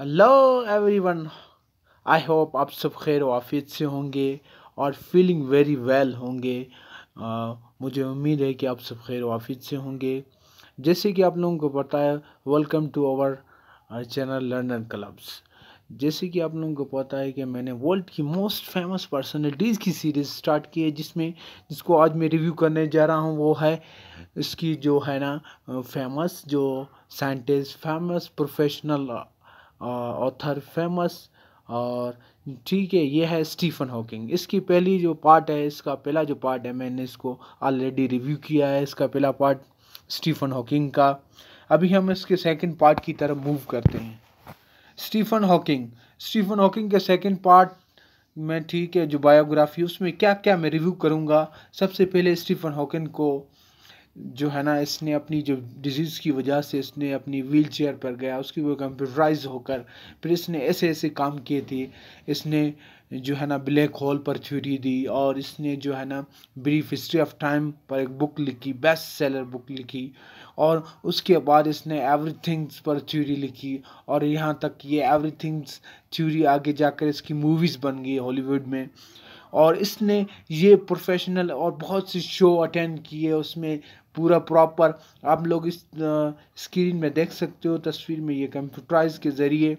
Hello everyone I hope आप सब खैर वाफियत से होंगे और फीलिंग वेरी वेल होंगे मुझे उम्मीद है कि आप सब खैर वाफियत से होंगे जैसे कि आप लोगों को पता है welcome to our channel learner clubs जैसे कि आप लोगों को पता है कि मैंने वर्ल्ड की मोस्ट फेमस पर्सनलिटीज़ की सीरीज़ स्टार्ट की है जिसमें जिसको आज मैं रिव्यू करने जा रहा हूँ वो है इसकी जो है ना फेमस जो scientist famous professional author famous और ठीक है ये है स्टीफन हॉकिंग इसकी पहली जो पार्ट है इसका पहला जो पार्ट है मैंने इसको ऑलरेडी रिव्यू किया है इसका पहला पार्ट स्टीफन हॉकिंग का अभी हम इसके सेकंड पार्ट की तरफ मूव करते हैं स्टीफन हॉकिंग स्टीफन हॉकिंग के सेकंड पार्ट में ठीक है जो बायोग्राफी उसमें क्या क्या मैं रिव्यू करूँगा सबसे पहले स्टीफन हॉकिंग को जो है ना इसने अपनी जो डिजीज़ की वजह से इसने अपनी व्हील चेयर पर गया उसकी वो कंप्यूटराइज होकर फिर इसने ऐसे ऐसे काम किए थे इसने जो है ना ब्लैक होल पर थ्योरी दी और इसने जो है ना ब्रीफ हिस्ट्री ऑफ टाइम पर एक बुक लिखी बेस्ट सेलर बुक लिखी और उसके बाद इसने एवरीथिंग्स पर थ्योरी लिखी और यहाँ तक ये एवरीथिंग्स थ्योरी आगे जाकर इसकी मूवीज़ बन गई हॉलीवुड में और इसने ये प्रोफेशनल और बहुत से शो अटेंड किए उसमें पूरा प्रॉपर आप लोग इस स्क्रीन में देख सकते हो तस्वीर में ये कंप्यूटराइज के ज़रिए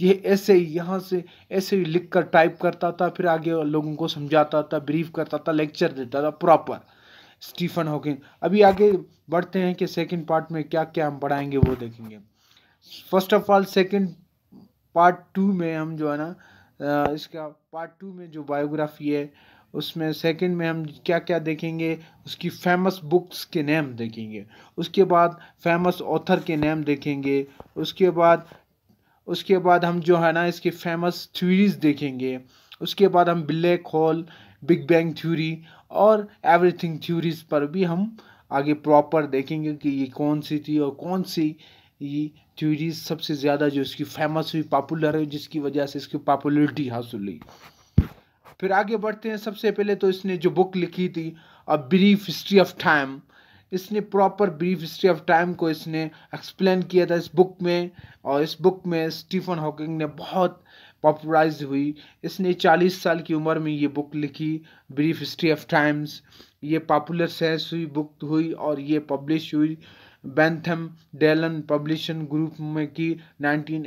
ये ऐसे ही यहाँ से ऐसे ही लिख कर टाइप करता था फिर आगे लोगों को समझाता था ब्रीफ करता था लेक्चर देता था प्रॉपर स्टीफन हॉकिंग अभी आगे बढ़ते हैं कि सेकंड पार्ट में क्या क्या हम पढ़ाएंगे वो देखेंगे first of all second part two में हम जो है ना इसका पार्ट टू में जो बायोग्राफी है उसमें सेकंड में हम क्या क्या देखेंगे उसकी फेमस बुक्स के नेम देखेंगे उसके बाद फेमस ऑथर के नेम देखेंगे उसके बाद उसके बाद हम जो है ना इसकी फेमस थ्यूरीज देखेंगे उसके बाद हम black hole big bang theory और एवरीथिंग थ्यूरीज पर भी हम आगे प्रॉपर देखेंगे कि ये कौन सी थी और कौन सी ये थ्यूरीज सबसे ज़्यादा जो इसकी फेमस हुई पॉपुलर है जिसकी वजह से इसकी पॉपुलरिटी हासिल हुई फिर आगे बढ़ते हैं सबसे पहले तो इसने जो बुक लिखी थी a brief history of time इसने proper brief history of time को इसने एक्सप्लेन किया था इस बुक में और इस बुक में स्टीफन हॉकिंग ने बहुत पॉपुलराइज हुई इसने 40 साल की उम्र में ये बुक लिखी ब्रीफ हिस्ट्री ऑफ टाइम्स ये पॉपुलर सेंस हुई बुक हुई और ये पब्लिश हुई बैंथम डेलन पब्लिशन ग्रुप में की नाइनटीन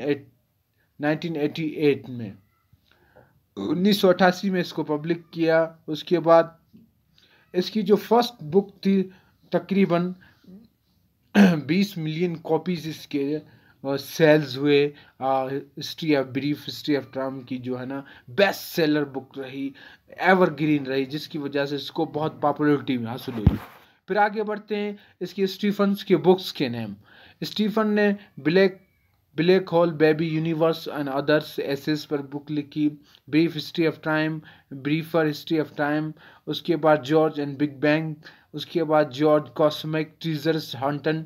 एट में उन्नीस में इसको पब्लिक किया उसके बाद इसकी जो फर्स्ट बुक थी तकरीबन 20 मिलियन कॉपीज़ इसके सेल्स हुए history of brief history of time की जो है ना बेस्ट सेलर बुक रही एवरग्रीन रही जिसकी वजह से इसको बहुत पॉपुलरिटी हासिल हुई फिर आगे बढ़ते हैं इसकी स्टीफन के बुक्स के नेम स्टीफन ने black black hole baby universe and others essays पर बुक लिखी brief history of time briefer history of time उसके बाद जॉर्ज एंड बिग बैंग उसके बाद जॉर्ज कॉस्मिक ट्रीजर्स हंटन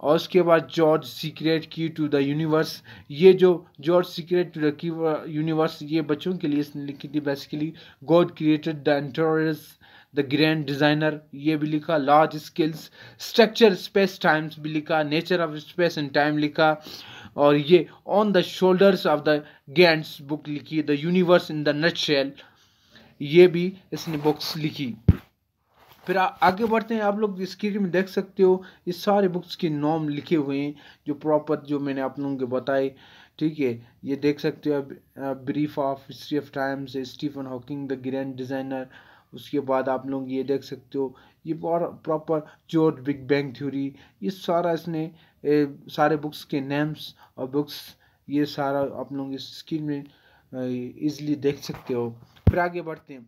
और उसके बाद George secret key to the universe ये जो George secret to the key universe ये बच्चों के लिए इसने लिखी थी basically God created the integers the grand designer ये भी लिखा large scales structure space times भी लिखा nature of space and time लिखा और ये on the shoulders of the giants book लिखी the universe in the nutshell ये भी इसने बुक्स लिखी फिर आ, आगे बढ़ते हैं आप लोग स्क्रीन में देख सकते हो ये सारे बुक्स के नॉम लिखे हुए हैं जो प्रॉपर जो मैंने आप लोगों के बताए ठीक है ये देख सकते हो brief of history of times Stephen Hawking the grand designer उसके बाद आप लोग ये देख सकते हो ये proper George big bang theory ये सारा इसने ए, सारे बुक्स के नेम्स और बुक्स ये सारा आप लोग इस स्क्रीन में ईजिली देख सकते हो फिर आगे बढ़ते हैं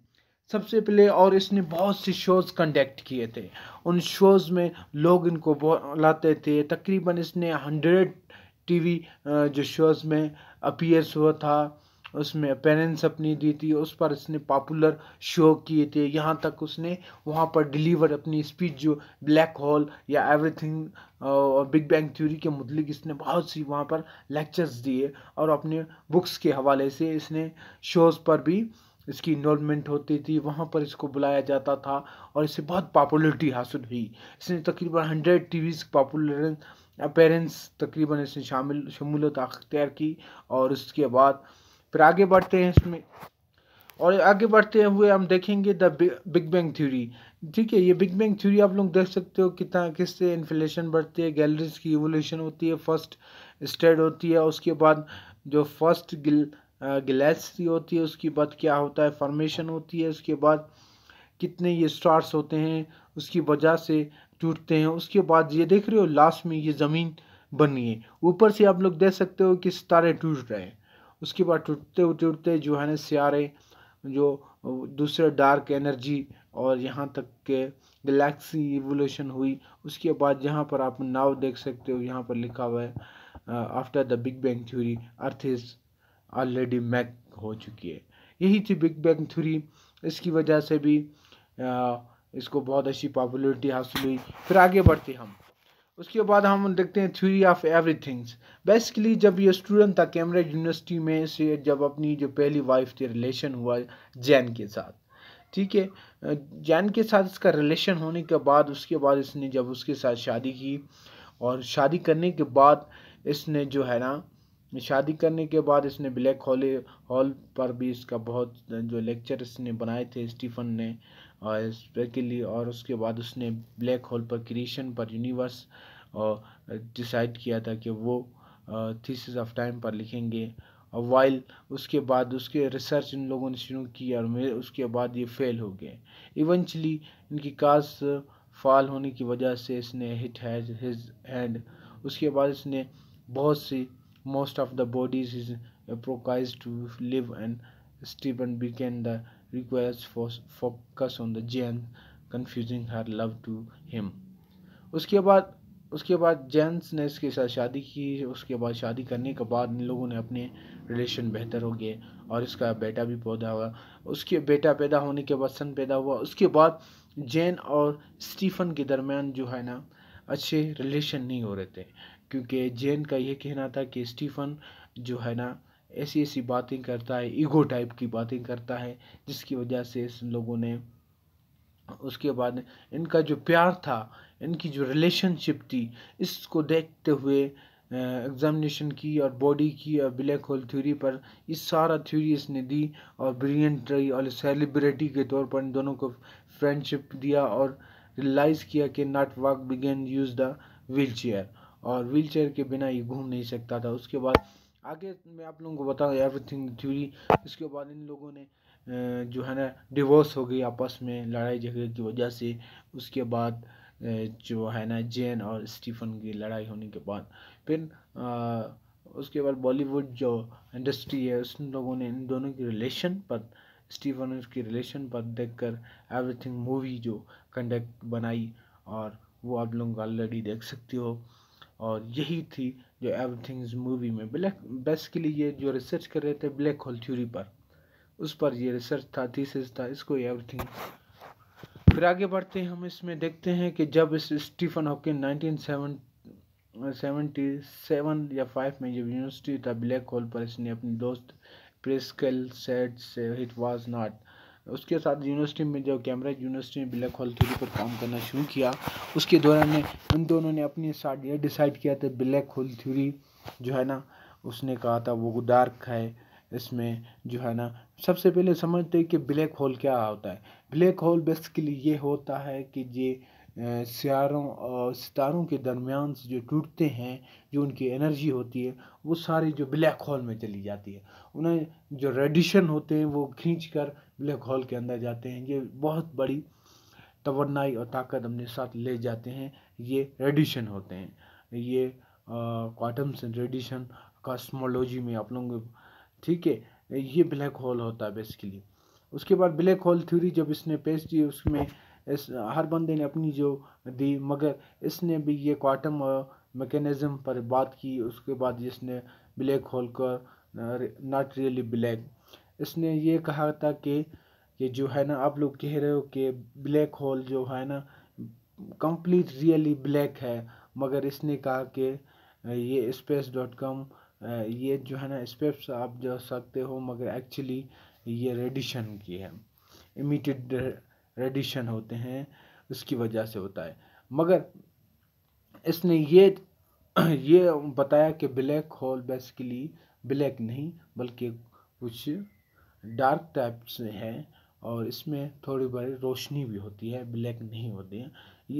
सबसे पहले और इसने बहुत से शोज़ कंडक्ट किए थे उन शोज़ में लोग इनको लाते थे तकरीबन इसने हंड्रेड टीवी जो शोज़ में अपीयर्स हुआ था उसमें अपेरेंस अपनी दी थी उस पर उसने पॉपुलर शो किए थे यहाँ तक उसने वहाँ पर डिलीवर अपनी स्पीच जो ब्लैक होल या एवरीथिंग और बिग बैंग थ्योरी के मुतलिक इसने बहुत सी वहाँ पर लेक्चर्स दिए और अपने बुक्स के हवाले से इसने शोज़ पर भी इसकी इन्वॉलमेंट होती थी वहाँ पर इसको बुलाया जाता था और इसे बहुत पॉपुलरिटी हासिल हुई इसने तकरीबन hundred T V popular appearance तकरीबन इसने शामिल शमूलत अख्तियार की और उसके बाद फिर आगे बढ़ते हैं इसमें और आगे बढ़ते हुए हम देखेंगे द बिग बैंग थ्योरी ठीक है ये बिग बैंग थ्योरी आप लोग देख सकते हो कितना किससे इन्फ्लेशन बढ़ती है गैलरीज की इवोल्यूशन होती है फर्स्ट स्टेड होती है उसके बाद जो फर्स्ट गिल गलेक्सी होती है उसके बाद क्या होता है फॉर्मेशन होती है उसके बाद कितने ये स्टार्स होते हैं उसकी वजह से टूटते हैं उसके बाद ये देख रहे हो लास्ट में ये ज़मीन बनी है ऊपर से आप लोग देख सकते हो कि सितारे टूट रहे हैं उसके बाद टूटते टूटते जो है ना सियारे जो दूसरे डार्क एनर्जी और यहाँ तक के गलेक्सी इवोल्यूशन हुई उसके बाद यहाँ पर आप नाव देख सकते हो यहाँ पर लिखा हुआ है after the big bang theory earth is already मैक हो चुकी है यही थी बिग बैंग थ्योरी इसकी वजह से भी आ, इसको बहुत अच्छी पॉपुलरिटी हासिल हुई फिर आगे बढ़ते हम उसके बाद हम देखते हैं थ्योरी ऑफ एवरीथिंग्स बेसिकली जब ये स्टूडेंट था कैम्ब्रिज यूनिवर्सिटी में से जब अपनी जो पहली वाइफ थी रिलेशन हुआ जैन के साथ ठीक है जैन के साथ इसका रिलेशन होने के बाद उसके बाद इसने जब उसके साथ शादी की और शादी करने के बाद इसने जो है ना शादी करने के बाद इसने ब्लैक हॉल हॉल पर भी इसका बहुत जो लेक्चर इसने बनाए थे स्टीफन ने के और उसके बाद उसने ब्लैक होल पर क्रिएशन पर यूनिवर्स डिसाइड किया था कि वो थीसिस ऑफ टाइम पर लिखेंगे और वाइल उसके बाद उसके रिसर्च इन लोगों ने शुरू की और मेरे उसके बाद ये फेल हो गए इवेंचुअली इनकी कास फाल होने की वजह से इसने हिट हैज हिज हैंड उसके बाद इसने बहुत सी most of the bodies is प्रोकाइज to live and Stephen became the requires fo focus on the Jane, confusing her love to him. उसके बाद उसके बाद जेंस ने इसके साथ शादी की उसके बाद शादी करने के बाद इन लोगों ने अपने रिलेशन बेहतर हो गए और इसका बेटा भी पौधा हुआ उसके बेटा पैदा होने के बाद सन पैदा हुआ उसके बाद जेन और स्टीफन के दरमियान जो है ना अच्छे रिलेशन नहीं हो रहे थे क्योंकि जेन का ये कहना था कि स्टीफन जो है ना ऐसी ऐसी बातें करता है ईगो टाइप की बातें करता है जिसकी वजह से इस लोगों ने उसके बाद इनका जो प्यार था इनकी जो रिलेशनशिप थी इसको देखते हुए एग्जामिनेशन की और बॉडी की और ब्लैक होल थ्योरी पर ये सारा थ्योरी इसने दी और ब्रिलियंट रही और सेलिब्रिटी के तौर पर इन दोनों को फ्रेंडशिप दिया और रियलाइज़ किया कि not walk began use the wheelchair और व्हील चेयर के बिना ये घूम नहीं सकता था उसके बाद आगे मैं आप लोगों को एवरी एवरीथिंग थ्यूरी इसके बाद इन लोगों ने जो है ना डिवोर्स हो गई आपस में लड़ाई झगड़े की वजह से उसके बाद जो है ना जेन और स्टीफन की लड़ाई होने के बाद फिर उसके बाद बॉलीवुड जो इंडस्ट्री है उस लोगों ने इन दोनों की रिलेशन पर स्टीफन उसकी रिलेशन पर देख कर एवरीथिंग मूवी जो कंडक्ट बनाई और वो आप लोग ऑलरेडी देख सकते हो और यही थी जो एवरीथिंग इज़ मूवी में ब्लैक बेसिकली ये जो रिसर्च कर रहे थे ब्लैक होल थ्योरी पर उस पर ये रिसर्च था थीसिस था इसको एवरीथिंग फिर आगे बढ़ते हैं हम इसमें देखते हैं कि जब इस Stephen Hawking nineteen seventy seven या फाइव में जब यूनिवर्सिटी था ब्लैक होल पर इसने अपनी दोस्त प्रिस्कल सेट से इट वाज नॉट उसके साथ यूनिवर्सिटी में जब कैमरा यूनिवर्सिटी में ब्लैक होल थ्योरी पर काम करना शुरू किया उसके दौरान उन दोनों ने अपने साथ ये डिसाइड किया था ब्लैक होल थ्योरी जो है ना उसने कहा था वो डार्क है इसमें जो है ना सबसे पहले समझते हैं कि ब्लैक होल क्या होता है ब्लैक होल बेसिकली ये होता है कि ये सियारों और सितारों के दरमियान से जो टूटते हैं जो उनकी एनर्जी होती है वो सारी जो ब्लैक होल में चली जाती है उन्हें जो रेडिशन होते हैं वो खींच कर ब्लैक होल के अंदर जाते हैं ये बहुत बड़ी तोनाई और ताकत अपने साथ ले जाते हैं ये रेडिशन होते हैं ये क्वाटम्स रेडिशन कॉस्मोलॉजी में आप लोगों को ठीक है ये ब्लैक होल होता है बेसिकली उसके बाद ब्लैक होल थ्योरी जब इसने पेश की उसमें इस हर बंदे ने अपनी जो दी मगर इसने भी ये क्वाटम मैकेनिज़्म पर बात की उसके बाद जिसने ब्लैक होल का नॉट रियली ब्लैक इसने ये कहा था कि ये जो है ना आप लोग कह रहे हो कि ब्लैक होल जो है ना कंप्लीट रियली ब्लैक है मगर इसने कहा कि ये स्पेस डॉट कॉम ये जो है ना स्पेस आप जा सकते हो मगर एक्चुअली ये रेडिशन की है इमिटेड रेडिशन होते हैं उसकी वजह से होता है मगर इसने ये ये बताया कि ब्लैक होल बेसिकली ब्लैक नहीं बल्कि कुछ डार्क टाइप से है और इसमें थोड़ी बड़ी रोशनी भी होती है ब्लैक नहीं होती है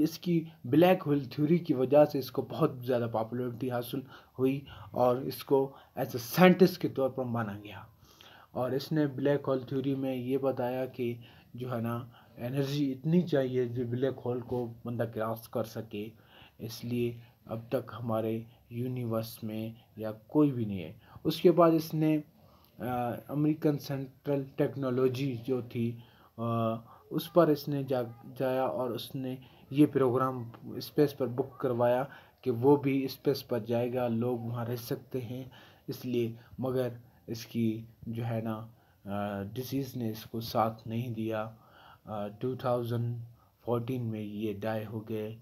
इसकी ब्लैक होल थ्योरी की वजह से इसको बहुत ज़्यादा पॉपुलरिटी हासिल हुई और इसको एज ए साइंटिस्ट के तौर पर माना गया और इसने ब्लैक होल थ्योरी में ये बताया कि जो है ना एनर्जी इतनी चाहिए जो ब्लैक होल को बंदा क्रॉस कर सके इसलिए अब तक हमारे यूनिवर्स में या कोई भी नहीं है उसके बाद इसने अमेरिकन सेंट्रल टेक्नोलॉजी जो थी उस पर इसने जा जाया और उसने ये प्रोग्राम स्पेस पर बुक करवाया कि वो भी स्पेस पर जाएगा लोग वहाँ रह सकते हैं इसलिए मगर इसकी जो है ना डिसीज़ ने इसको साथ नहीं दिया टू थाउजेंड फोटीन में ये डाई हो गए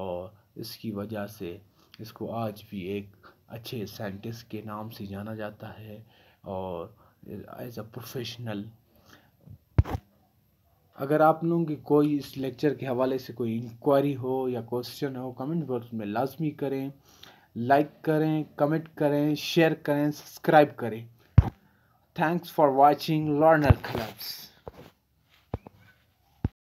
और इसकी वजह से इसको आज भी एक अच्छे साइंटिस्ट के नाम से जाना जाता है और एज अ प्रोफेशनल अगर आप लोगों की कोई इस लेक्चर के हवाले से कोई इंक्वायरी हो या क्वेश्चन हो कमेंट बॉक्स में लाजमी करें लाइक करें कमेंट करें शेयर करें सब्सक्राइब करें thanks for watching Learner clubs